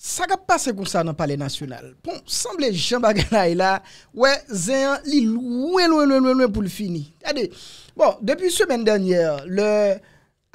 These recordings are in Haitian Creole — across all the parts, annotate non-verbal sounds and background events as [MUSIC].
Saka pa se kon sa nan pale nasyonal. Pon, sanble Jean Bagalhaï e la, wè, zè yon li lwè lwè lwè lwè lwè lwè pou l'fini. Tade, bon, depi semen danyèr, le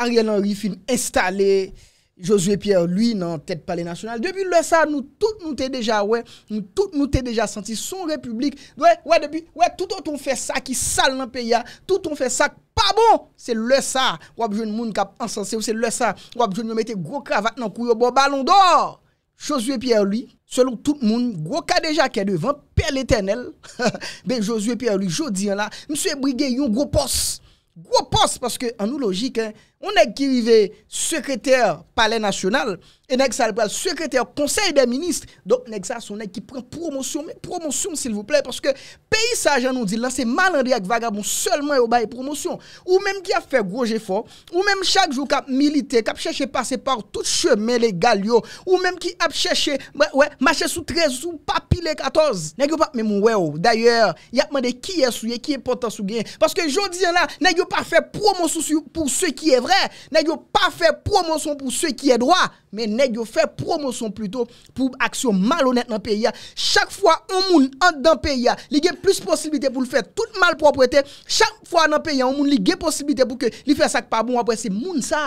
Ariel Henry fin estalè, Josué Pierre, lui nan tèt pale nasyonal. Depi lè sa, nou tout nou tè deja, wè, nou tout nou tè deja senti son republik. Wè, wè, depi, wè, touton ton fè sa ki sal nan peya, touton ton fè sa pa bon, se lè sa, wè, joun moun kap ansansè, se lè sa, wè, joun moun mette gwo kravat nan kouyo bo balon dòr. Josue Pierre Louis, selon tout moun, gwo ka deja ke devan, per l'Eternel, [LAUGHS] ben Josue Pierre Louis, jodi an la, mswe brige yon gwo pos, gwo pos, paske an nou logik, hein, On est qui vivait secrétaire palais national et nèg le secrétaire conseil des ministres. Donc on ça son qui prend promotion mais promotion s'il vous plaît parce que pays ça j'en nous dit là c'est malandré avec vagabond seulement au bail promotion ou même qui a fait gros effort ou même chaque jour qui a milité, qui a cherché passer par tout chemin légal ou même qui a cherché ouais marcher sous 13 ou pile 14. Nèg pas même ouais oh. d'ailleurs, il a demandé qui est sous qui est important sous gain parce que jodi là nèg pas fait promotion pour ceux qui est vrai Nèk yo pa fè promosyon pou sè ki yè drwa Mè nèk yo fè promosyon pluto Pou aksyon malonèt nan pèya Chak fwa an moun an dan pèya Li gen plus posibite pou l fè tout malpropreter Chak fwa nan pèya an moun li gen posibite Pou ke li fè sak pa bon Wapwè se moun sa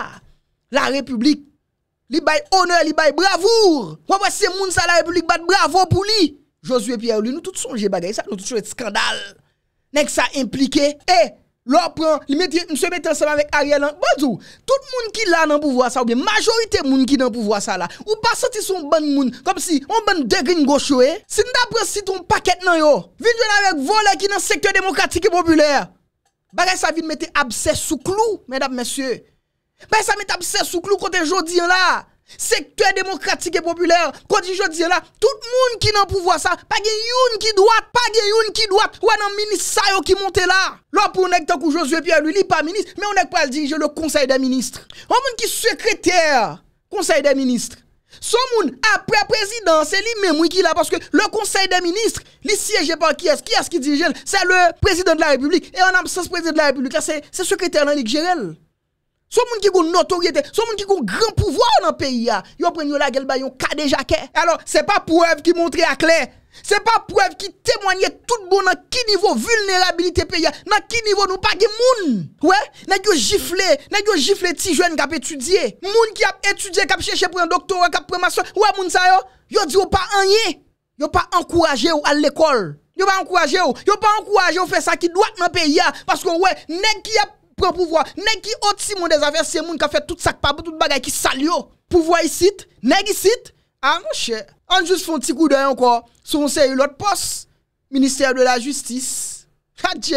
La republik Li bay honè, li bay bravour Wapwè se moun sa la republik bat bravo pou li Josué Pierre Louis nou tout sonje bagay sa Nou tout sonje skandal Nèk sa implike Eee eh, L'on prend, il se met ensemble avec Ariel. Bonjour. Tout le monde qui là dans le pouvoir, ça, ou bien majorité monde qui dans le pouvoir, ça là. Ou pas senti son bon monde, comme si on bon de gauche, eh. Si prend si ton paquet nan yo, jouer avec voler qui dans le secteur démocratique et populaire. Bagay ça vient mettre abcès sous clou, mesdames, messieurs. Bagay ça met abcès sous clou côté jodi là. Sektor demokratik e populer, kwa dijo diye la, tout moun ki nan pouvoa sa, pa gen yon ki doat, pa gen yon ki doat, wè nan minisay yo ki monte la. Lò pou nèk takou Josué Pierre Louis, li pa minis, mè yon nèk pal dirije le konsey de ministre. An moun ki sekreter konsey de ministre, son moun apre prezident, se li memoui ki la, paske le konsey de ministre, li siye jepan ki es, ki es ki dirije, se le prezident de la republik, e an amsens prezident de la republik, la se sekreter nan Ligue Gérale. Son moun ki goun notoryete, son moun ki goun gran pouvoir nan peyi ya, yo pren yon la gelba yon kade jakè. Alors, se pa preve ki montre ak lè. Se pa preve ki temwanyè tout bon nan ki nivou vulnerabilite peyi ya, nan ki nivou nou pa gen moun. Ouè, nan yo jifle, nan yo jifle ti jwen kap etudye. Moun ki ap etudye, kap chèche pou yon doktorat, kap prema son. Ouè moun sa yo? Yo di yo pa anyè. Yo pa ankourajè yo al l'ekol. Yo pa ankourajè yo. Yo pa ankourajè yo fè sa ki doat nan peyi ya. Pas kon ouè, nek ki ap, prend pouvoir. Nèg qui haute Simon des affaires, c'est moun qui a fait tout ça pas tout bagay qui salio Pouvoir ici, nèg ici. Ah mon cher, on juste font petit coup d'œil encore sur c'est l'autre poste, ministère de la justice. Hadje,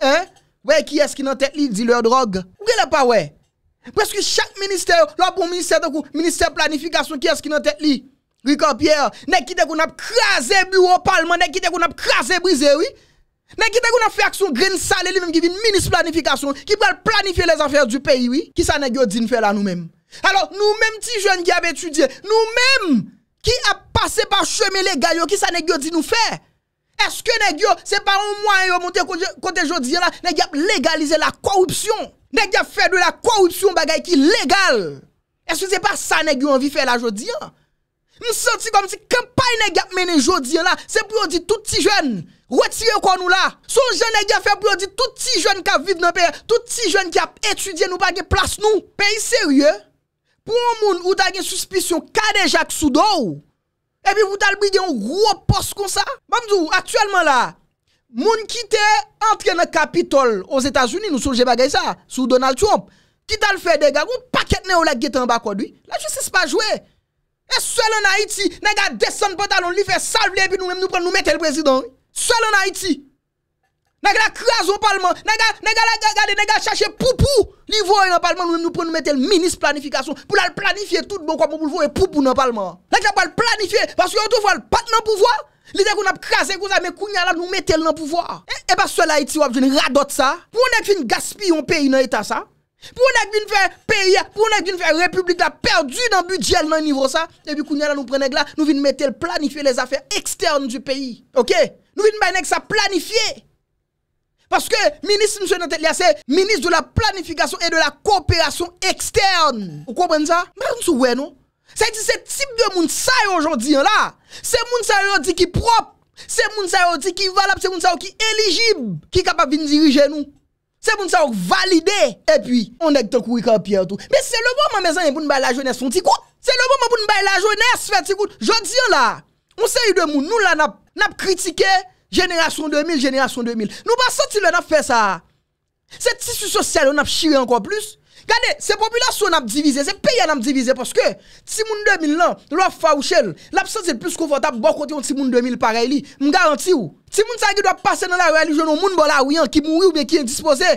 ah, hein? Ouais, qui est-ce qui n'a tête li dit leur drogue? Ou la pas ouais? Parce que chaque ministère, là bon ministère de ministère planification qui est-ce qui n'a tête li? Ricard Pierre, nèg qui qu'on a crasé bureau parlement, nèg qui qu'on a crasé brisé oui. Nè ki te goun an fè aksyon green sale li mèm givin minis planifikasyon Ki pwèl planifiye les anfer du peyi wi Ki sa nè gyo di nou fè la nou mèm Alo nou mèm ti joun ki ap etudye Nou mèm ki ap pase pa chemè legal yo Ki sa nè gyo di nou fè Eske nè gyo se pa ou mwa yo monte kote jodiyan la Nè gyo ap legalize la korupsyon Nè gyo ap fè de la korupsyon bagay ki legal Eske se pa sa nè gyo anvi fè la jodiyan Mse ti kom si kampay nè gyo ap mène jodiyan la Se pou yo di touti joun wetire kon nou la, sou jen e gen febriodi touti jen ka vide nan peye, touti jen ki ap etudye nou bagye plas nou, peye serye, pou an moun ou tagye suspisyon kade jak sou dou, epi ou e talbide yon gro pos kon sa. Mamdou, aktuelman la, moun kite entre nan kapitol os Etats-Unis, nou sou jen bagye sa, sou Donald Trump, ki tal fe degag ou paket nen ou la getan bako dwi, la justice pa jwe. E selon a iti, nega desen patalon li fe salve li epi nou mèm nou mèm tel prezidon ou. Seul en Haïti. Nèg la crase au parlement, n'a nèg la garder, chercher poupou, li voyer dans parlement nous nous prenons mettre le ministre planification pour la planifier tout bon quoi pour voyer poupou dans parlement. Nèg la planifier parce que tout voit pas patron pouvoir. L'idée qu'on a crasé comme ça mais là nous mettre dans pouvoir. Et eh, parce eh ben, seul Haïti ou une radote ça. Pour nèg fin gaspiller un pays dans état ça. Pour on vinn faire pays, pour nèg vinn faire république la perdu dans budget dans niveau ça et puis là nous prenons là, nous vinn mettre planifier les affaires externes du pays. OK Nou vin ba yon ek sa planifiye. Paske, minis moun se yon netet liya se, minis de la planifikasyon e de la kooperasyon ekstern. Ou kompren sa? Mwen sou wè nou? Se yon se tip de moun sayo jodi yon la, se moun sayo yon di ki prop, se moun sayo yon di ki valap, se moun sayo yon ki eligib, ki kapap vin dirije nou. Se moun sayo yon valide, e pi, moun ek tenk wika yon piyè ou tou. Me se lou mwen mè zan yon pou mwen bay la jounes fè ti kou. Se lou mwen mwen pou mwen bay la jounes fè ti kou. Moun seri de moun nou non, bon la nap kritike Generasyon 2000, jenerasyon 2000 Nou ba sa ti le nap fe sa Se tisu sosyal nan ap shire anko plus Gade, se populasyon nap divize Se peye nan ap divize Poske ti moun 2000 lan Lwa fawchel Lap sa ti plus konfotable Bo konti yon ti moun 2000 pareli M garanti ou Ti moun sa ki do ap pase nan la relijon Ou moun bola ou yan Ki mouri ou beki yon dispose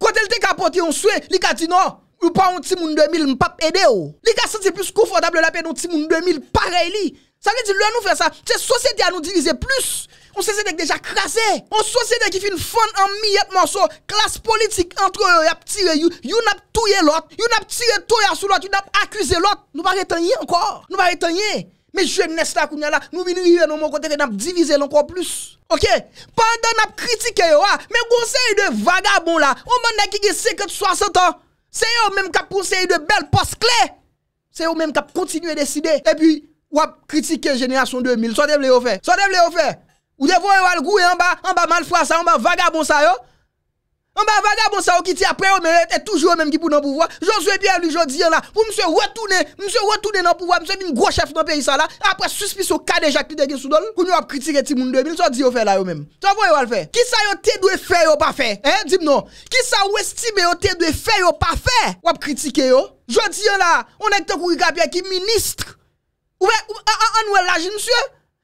Kote lte kapoti yon soue Li ka di nou Ou pa yon ti moun 2000 M pa ap ede ou Li ka sa ti plus konfotable La pe yon ti moun 2000 Pareli ou Sa re di lè nou fè sa? Tè, sosete a nou divize plus. On sosete ek deja krasè. On sosete ki fi n'fon an mi yet manso. Klas politik antre yo yap tire yu. Yon ap touye lot. Yon ap tire touya sou lot. Yon ap akwize lot. Nou pa retenye ankor. Nou pa retenye. Me jè nèsta kou nè la. Nou mi nou yè nou mou kontere nap divize l'ankor plus. Ok? Pandè nap kritike yo ah, a. Me gounseye de vagabon la. Ou mè nè ki gè sekèt 60 an. Se yo mèm kap gounseye de bel poskle. Se yo mèm kap kontinye deside. ou critiquer génération 2000, soit devle le fait, soit devle yo fait. Ou devle al goût en bas, en bas mal ça, en bas vagabond ça yo. En bas vagabond ça qui tient après mais est toujours même qui pour dans pouvoir. Josué Pierre lui jodi là, pour monsieur retourner, monsieur retourner dans pouvoir, monsieur une gros chef dans pays ça là, après suspicion cas de Jacques Lidé sous dol, pour nous critiquer ti 2000, soit dit le fait là yo même. Soit voyez le faire. Qui ça yo te doit faire ou pas faire Hein, dis non. Qui ça ou estime yo te doit faire ou pas faire Ou critiquer yo. Jodi là, on est tant courir qui ministre ouais ah, ah, ah, en ouel la monsieur?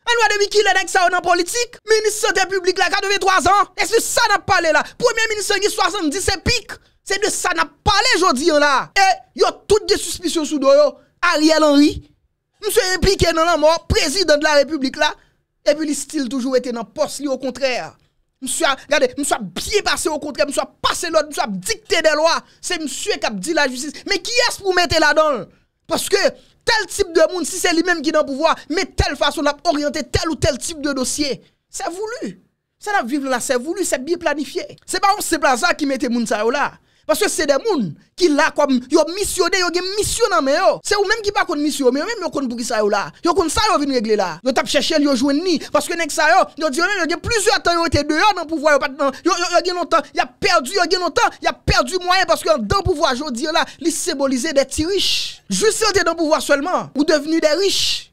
En ouel de qui le avec sa ou nan politique? Ministre de la publique là, 83 ans? Est-ce que ça n'a pas parlé là? Premier ministre 70 c'est pique C'est de ça n'a pas parlé aujourd'hui là. Et eh, a toutes des suspicions sous doyo. Ariel Henry. Monsieur impliqué dans la mort, président de la République là. Et puis le style toujours été dans le poste au contraire. Monsieur, regardez, monsieur bien passé au contraire, monsieur passé l'ordre, monsieur dicté des lois. C'est monsieur qui a dit la justice. Mais qui est-ce pour mettre là-dedans? Parce que tel type de monde, si c'est lui-même qui est dans le pouvoir, mais telle façon, d'orienter tel ou tel type de dossier. C'est voulu. C'est la vivre là, c'est voulu, c'est bien planifié. C'est pas c'est simple ça qui mettait ça là. Parce que c'est des gens qui là comme missionné, qui une mission dans mais C'est eux même qui pas de mission, mais même yo ont pour qui ça yo là. Yo kon ça yo venir régler là. Yo tap chercher yo joindre ni parce que nèg ça yo yo dit, dit, oh, plusieurs temps yo été dehors dans pouvoir yo ont dans yo yo longtemps, perdu ont gen longtemps, Ils a perdu moyen parce que dans pouvoir jodi là, ils symboliser des riches. Juste yo dans le pouvoir seulement vous devenus des riches.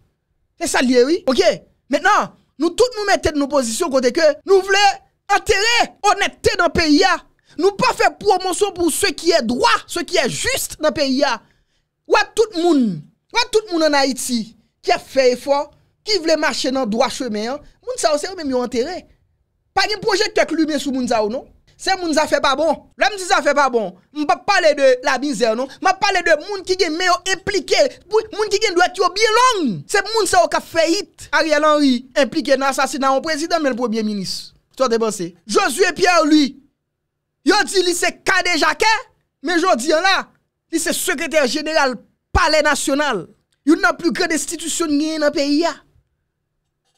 C'est ça lié oui. OK. Maintenant, nous tous nous mettons nos positions côté que nous voulons enterrer honnêteté dans le pays Nou pa fe promosyon pou se ki e drwa, se ki e jist nan periya. Ou a tout moun, ou a tout moun nan Haiti, ki e fey fwa, ki vle mache nan drwa chemen, moun sa ou se ou men mè mè anterè. Pa gen projekte kek lume sou moun za ou nou? Se moun za fe pa bon, lèm si za fe pa bon, m pa pale de la mizè ou nou, m pa pale de moun ki gen mè yo implike, moun ki gen dwe ki yo biye long. Se moun sa ou ka fey it, Ariel Henry implike nan asasina an prezident men l'probyen minis. Sot de bon se, Josué Pierre Louis, Yo di lise KD Jakè, men yo di yon la, lise sekreter jeneral pale nasyonal, yon nan plu kred estitisyon genye nan peyi ya.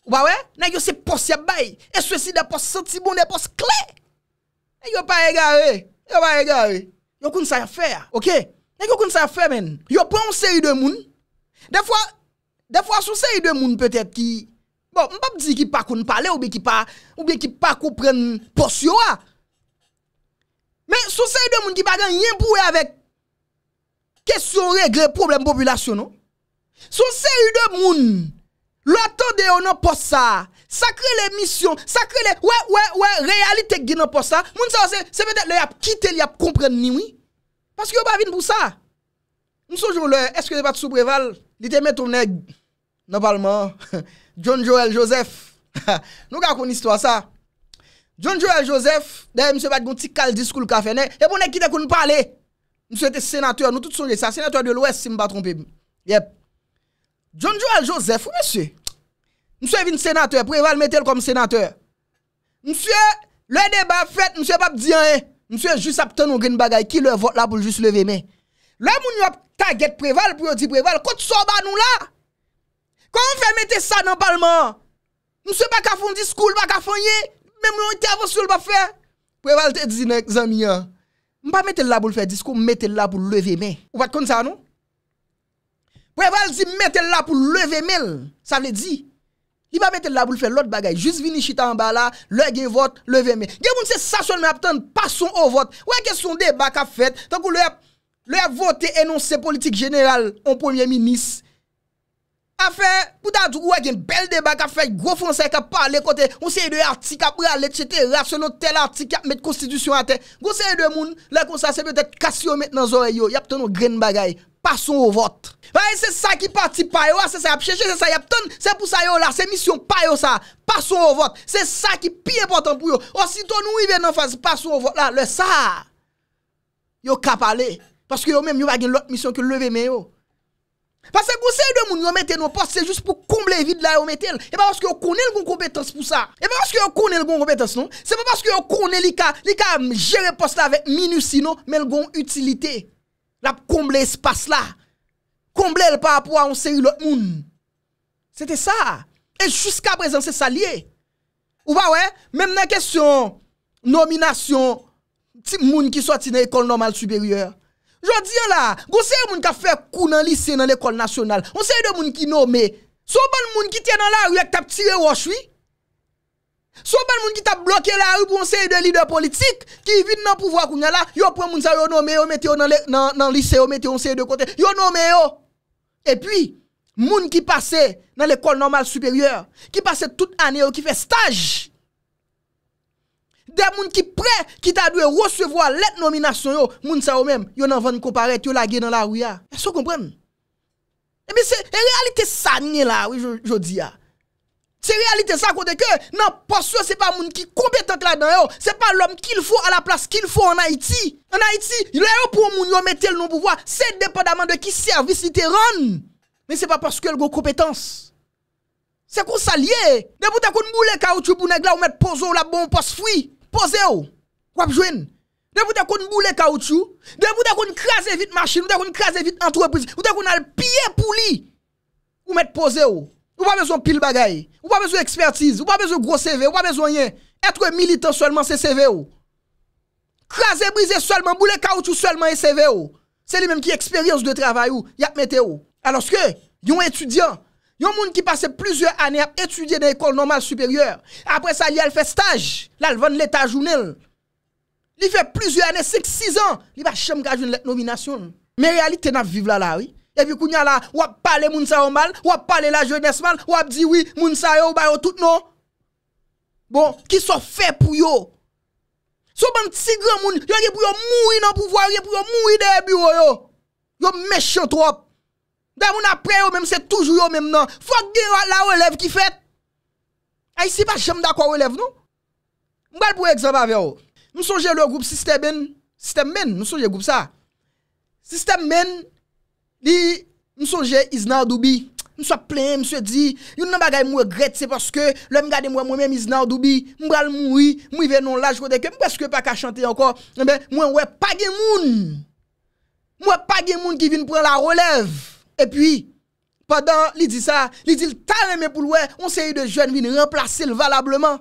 Ou ba we? Nan yo se pos ya bay, e swesi de pos santi bon, de pos kle. E yo pa regare, yo pa regare. Yo koun sa fè ya, ok? Nan yo koun sa fè men, yo pou an seri de moun, defwa, defwa sou seri de moun petèp ki, bon, mbap di ki pa koun pale, ou bi ki pa koun pren pos yo a, Men sou se yu de moun ki bagan yen pou we avek kesyon regle problem populyasyon nou. Sou se yu de moun loutan de yon nou pos sa. Sakre le misyon, sakre le we we we realitek gen nou pos sa. Moun sa se bete le yap kite le yap kompren niwi. Paske yo ba vin pou sa. Moun sou joun le eskele pat soubreval ditem metou mne non palman [LAUGHS] John Joel Joseph nou ka kon istwa sa. John Joël Joseph, dèye msè bat goun ti kal di skoul ka fènen, e bonè ki de kon nou pale, msè te sénateur, nou tout sonje sa, sénateur de l'Ouest si mba trompè, yep. John Joël Joseph, ou msè, msè vin sénateur, preval metèl kom sénateur. Msè, lè de ba fèt, msè bab di anè, msè jous ap tè nou gen bagay, ki lè vot la pou l'jous leve men. Lè moun nou ap tagèt preval, preval, preval, kout soba nou la. Kwa mwen fè metè sa nan palman? Msè baka fon di skoul, baka fon yey? Mwen mwen yon te avos yon ba fe Po ye val te dizi nan zan miyan Mwen pa mette la pou le fe Disko mette la pou leve men Ou bat kon sa anou Po ye val dizi mette la pou leve men Sa vle di Li ba mette la pou le fe Lot bagay Jus vini chita an bala Le gen vote leve men Gen mwen se sasyon men ap ten Pason ou vote Ou a kesyon de baka fet Tan kou le vote enonse politik general On pwemye minis Afè, pou ta djoug wè e gen bel debak, afè, gro fon sey kap pale kote, ou sey de artikap, ou a let chete rasyonot tel artikap met konstidisyon a te, gro sey de moun, lè kon sa sey bete kasyon met nan zore yo, yap ton nou gren bagay, pason ou vot. Wè, e sey sa ki parti payo, sey sa yap chèche, sey sa yap ton, sey pou sa yo la, sey misyon payo sa, pason ou vot, sey sa ki pi important pou yo, ou si ton ou i ven nan fazi, pason ou vot la, lè sa, yo kap pale, paske yo menm yo wè gen lot misyon ki leve men yo. Pase kon se yon moun yon metel nou poste jist pou komble vide la yon metel E ba woske yo konen yon kompetens pou sa E ba woske yo konen yon kompetens nou Se pa woske yo konen bon non. li ka jere poste la vek minusi nou Men yon utilite La pou komble espase la Komble l pa apwa yon se yon lot moun Sete sa E jiska prezen se sa liye Ou ba we Mem nan kesyon Nomination Tip moun ki sotine ekol normal suberyeur Jwa diyo la, gounseye moun ka fè kou nan lise nan lèkol nasyonal, gounseye de moun ki nomè, sou ban moun ki tè nan la rèk tap tire wò chwi, sou ban moun ki tap blokè la rèk pou gounseye de lider politik, ki vide nan pouvo akounya la, yo pou moun sa yo nomè yo metè yo nan lise yo metè yo, yo nomè yo, e pi, moun ki pase nan lèkol normal supèryèr, ki pase tout anè yo ki fè staj, des moun qui prêt qui t'a dû recevoir lettre nomination yo moun sa yo même yo nan van comparaître yo lagué dans la rue est-ce que vous et eh bien c'est réalité ça ni là oui je, dis ça c'est réalité ça côté que non poste c'est pas moun qui compétent là-dedans c'est pas l'homme qu'il faut à la place qu'il faut en Haïti en Haïti il est pour moun yo mettre le pouvoir c'est dépendamment de qui service il te rend mais c'est pas parce que le go compétence c'est qu'on s'allie. De bout à qu'on ou caoutchouc pour nèg là ou mettre pozo la bon passe fruit poser ou, quoi de vous qu'on boule caoutchouc, de vous qu'on crase vite machine, de vous crase vite entreprise, vous de qu'on a le pied pour lui. mettre posé ou. Ou pas besoin pile bagaille, ou pas besoin expertise, ou pas besoin gros CV, ou pas besoin yen. Être militant seulement c'est CV ou. Craser briser seulement boule caoutchouc seulement et CV ou. C'est lui même qui expérience de travail ou, y a ou. Alors que, yon étudiant Yon moun qui passe plusieurs années à étudier dans l'école normale supérieure. Après ça, il fait stage. Là, il vend l'état journal. Il fait plusieurs années, 5-6 ans. Il va jamais une nomination. Mais réalité, n'a vivre là, là, oui. Et puis, kounya là, ou a moun sa mal, ou a la jeunesse mal, ou dit oui, moun sa yo, ba yo tout non. Bon, qui sont fait pour yo? So ban petit grand moun, yon pour yo mourir dans pouvoir, yon pour yo mourir dans bureau yo. Yo méchant trop. Da moun apre yo menm se toujou yo menm nan. Fok gen yo la relev ki fet. Ay se pa jem da kwa relev nou. Mbal pou ekzaba ve yo. Msonje le ou group Sistem Ben. Sistem Ben, msonje group sa. Sistem Ben, di msonje iz nan ou dobi. Msonje plen, msonje di. Yon nan bagay mwe gret se paske lè mga de mwen mwen menm iz nan ou dobi. Mbal mwi, mwi venon la jkodeke. Mwen mwen wè pa gen moun. Mwen wè pa gen moun ki vin pou la relev. E pi, padan li di sa, li di l tan reme pou l wè, on se yi de jwenn vin reemplase l valableman.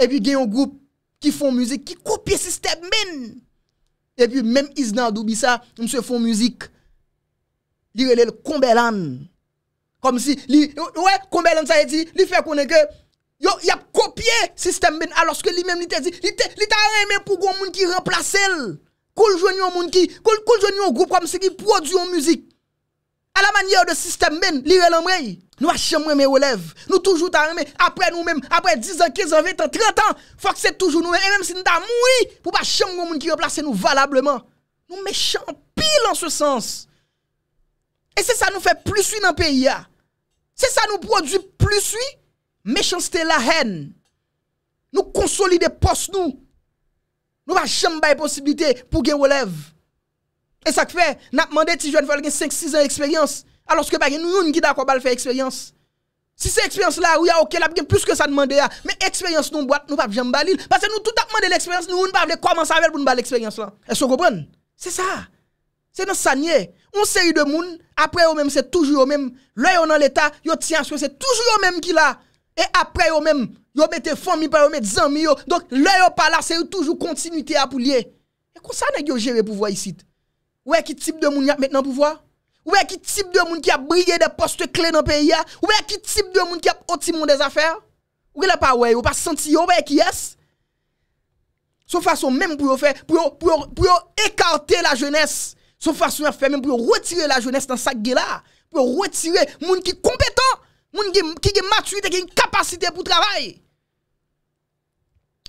E pi gen yon goup ki fon musik, ki kopye sistem min. E pi, menm iz nan dobi sa, mse fon musik, li rele l konbelan. Kom si, li, wè, konbelan sa yi di, li fè konen ke, yo, yap kopye sistem min, aloske li menm li te di, li tan reme pou goun moun ki reemplase l. Koul jwenn yon moun ki, koul jwenn yon goup kom se ki prodyon musik. A la manye ou de sistem ben, li re lembrey, nou va chan mwen me releve. Nou toujou ta reme, apre nou men, apre 10 an, 15 an, 20 an, 30 an, fokse toujou nou men. E men si nou ta mouni, pou ba chan mwen moun ki replase nou valableman. Nou me chan pil an se sens. E se sa nou fe pliswi nan peyi ya. Se sa nou produ pliswi, me chan stela hen. Nou konsolide pos nou. Nou va chan mwen baye posibilite pou gen releve. Et ça fait, n'a demandé si jeune faire 5 6 ans d'expérience alors que pas nous qui d'accord pas faire expérience. Si c'est expérience là, oui, ah, OK, là, plus que ça demandé ah. mais expérience nous boîte, nous pas jamais parce que nous tout a demandé l'expérience, nous ne pas commencer avec pour l'expérience là. Est-ce que vous comprenez C'est ça. C'est dans ça On série de monde après eux même c'est toujours eux même l'œil dans l'état, yo tient que c'est toujours eux même qui là et après eux même yo mettez famille par eux des amis donc l'œil pas là c'est toujours continuité à poulier. Et comment ça que yo pouvoir ici est qui type de monde y a maintenant pouvoir? est qui type de monde qui a brillé des postes clés dans le pays? est qui type de monde qui a optimé des affaires? Ou que pas ouais, ou pas senti oh, ouais qui est? Son façon même pour faire pour pour pour écarter la jeunesse. Son façon même pour retirer la jeunesse dans sa là, pour retirer monde qui compétent, monde qui qui maturité, qui une capacité pour travailler.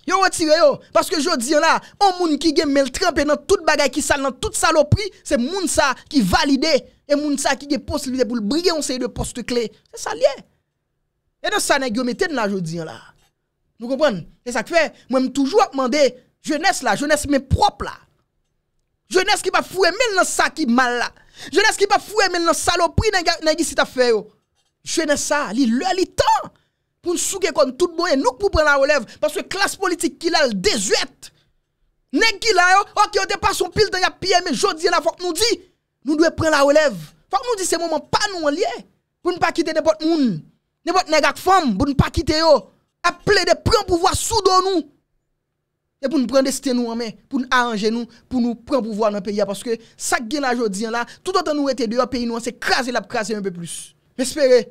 Yo retire yo parce que je dis là, on moun qui gen mel trempé dans toute bagaille qui sale dans toute saloperie, c'est moun ça qui valide et moun ça qui gen possibilité pour briller on série de poste clé. C'est ça lié. Et dans ça nèg yo de la jodi là. Nous comprenons et ça fait moi toujours demander jeunesse là, jeunesse mais propre là. Jeunesse qui va fouer même dans ça qui mal là. Jeunesse qui va fouer même dans saloperie nèg nèg ici t'a fait Jeunesse ça, li le temps. Poun souke kon, tout boye, nouk pou pren la releve. Paswe klas politik ki lal, desuet. Nè ki lal yo, ok yo te pason pil tan ya piye, men jodiye la fok nou di, nou dwe pren la releve. Fok nou di se moun man panou an liye. Poun nou pa kite de pot moun. Ne pot negat fom, pou nou pa kite yo. Aple de pren pouvoi sou do nou. E pou nou pren deste nou anmen, pou nou aange nou, pou nou pren pouvoi nan peyi ya. Paswe sak gen la jodiye la, tout an nou ete de yo peyi nou, anse krasi la pou krasi unpe plus. Mespere,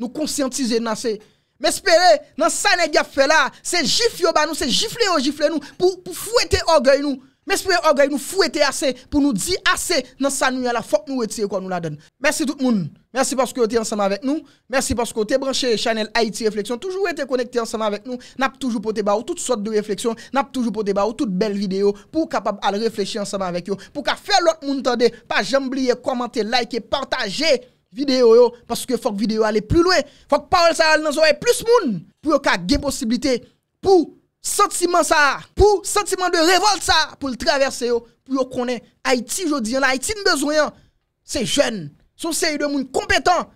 nou konsyantize nan se... Mespere nan sa ne gaf fe la, se jif yo ba nou, se jifle yo jifle nou, pou fou ete ogay nou. Mespere ogay nou, fou ete ase, pou nou di ase nan sa nou yala fok nou ete yo kon nou la den. Mersi tout moun, mersi paskou te ansama vek nou, mersi paskou te branche chanel Haiti Reflexion, toujou ete konekte ansama vek nou, nap toujou pou te ba ou tout sot de refleksyon, nap toujou pou te ba ou tout bel video, pou kapab al refleche ansama vek yo, pou ka fe lout moun tande, pa jambliye, komante, like, portaje. vidéo parce que faut que vidéo aller plus loin faut que parole ça dans oreille plus moun pour qu'il y ait possibilité pour sentiment ça pour sentiment de révolte ça pour le traverser pour qu'on connaît Haïti jodi en Haïti besoin hein. c'est jeunes son série de monde compétent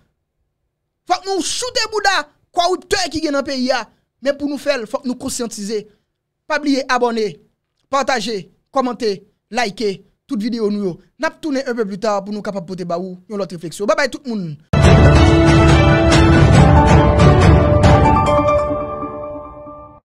faut que nous shooter bouda quoi auteur qui gagne dans pays hein. mais pour nous faire faut que nous conscientiser pas oublier abonner partager commenter liker tout videyo nou yo. Nap toune un peu plus ta pou nou kapap pote ba ou yon lot refleksyon. Ba bay tout moun.